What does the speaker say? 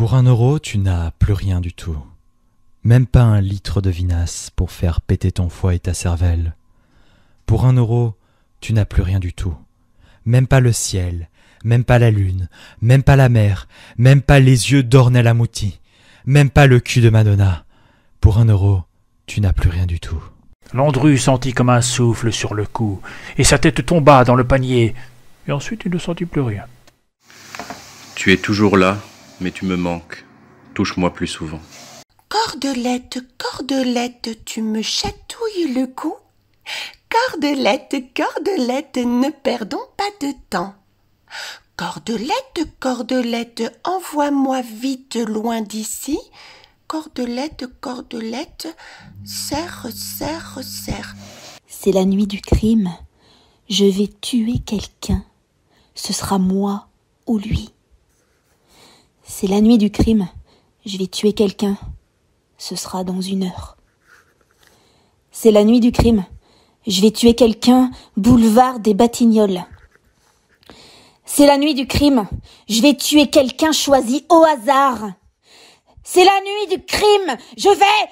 Pour un euro, tu n'as plus rien du tout. Même pas un litre de vinasse pour faire péter ton foie et ta cervelle. Pour un euro, tu n'as plus rien du tout. Même pas le ciel, même pas la lune, même pas la mer, même pas les yeux d'Ornel Amouti, même pas le cul de Madonna. Pour un euro, tu n'as plus rien du tout. Landru sentit comme un souffle sur le cou, et sa tête tomba dans le panier, et ensuite il ne sentit plus rien. Tu es toujours là, mais tu me manques. Touche-moi plus souvent. Cordelette, cordelette, tu me chatouilles le cou. Cordelette, cordelette, ne perdons pas de temps. Cordelette, cordelette, envoie-moi vite loin d'ici. Cordelette, cordelette, serre, serre, serre. C'est la nuit du crime. Je vais tuer quelqu'un. Ce sera moi ou lui. C'est la nuit du crime. Je vais tuer quelqu'un. Ce sera dans une heure. C'est la nuit du crime. Je vais tuer quelqu'un, boulevard des Batignolles. C'est la nuit du crime. Je vais tuer quelqu'un choisi au hasard. C'est la nuit du crime. Je vais